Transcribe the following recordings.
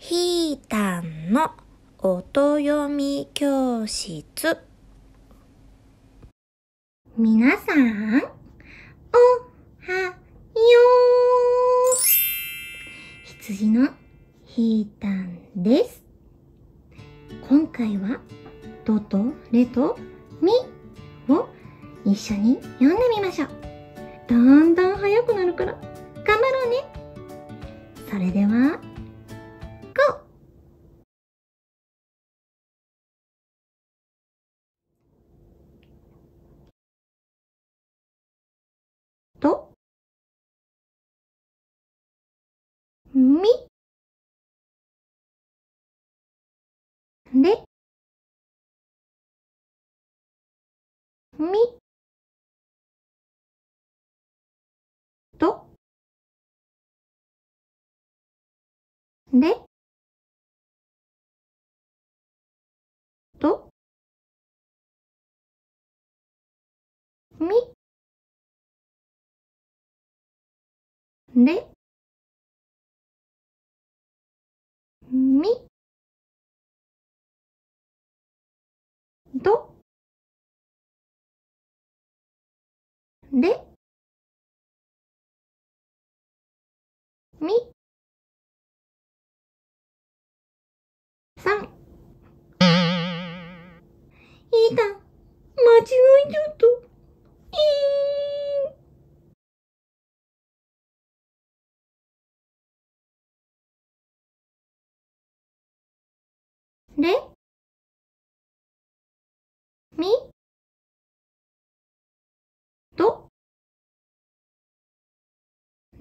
ひーたんの音読み教室。みなさん、おはよう。羊のひーたんです。今回は、ドとレとミを一緒に読んでみましょう。だんだん速くなるから、頑張ろうね。それでは、み、れ、み、と、れ、と、み、れ、で。い間違えちゃった。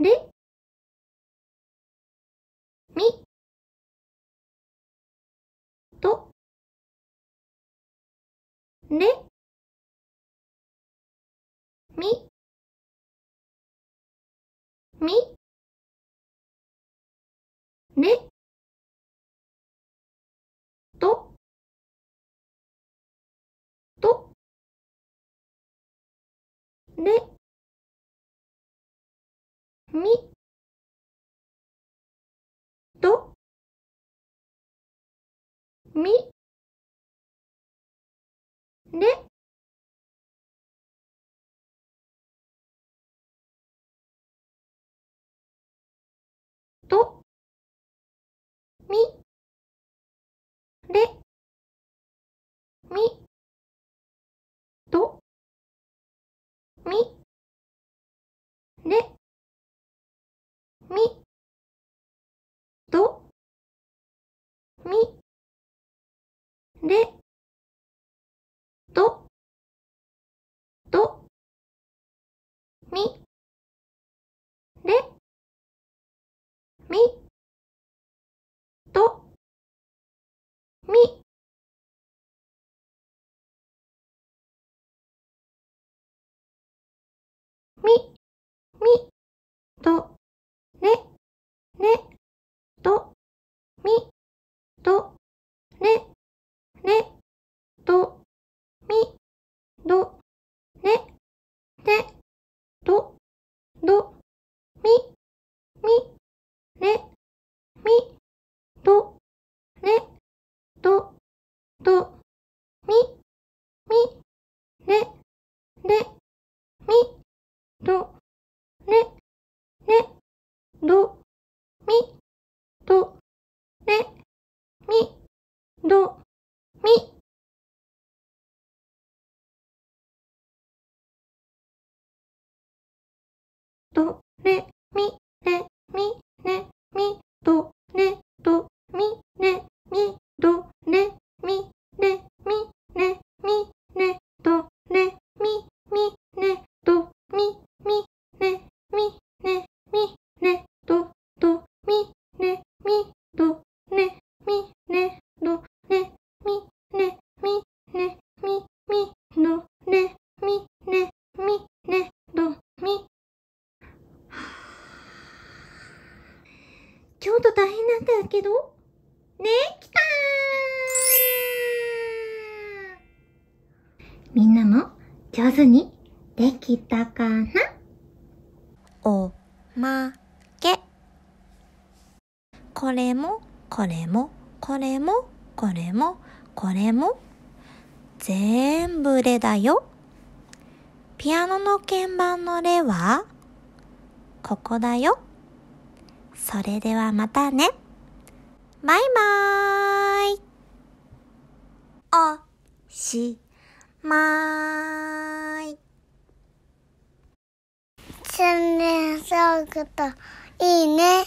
るみとれみみれととれみとみれとみれみみとみれとちょっと大変なんだけど。ね、来たみんなも上手にできたかなおまけ。これも、これも、これも、これも、これも、ぜんぶれだよ。ピアノの鍵盤のレは、ここだよ。それではまたね。バイバーイ。おしまーい。チャンネル登録といいね。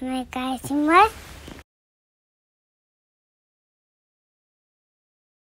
お願いします。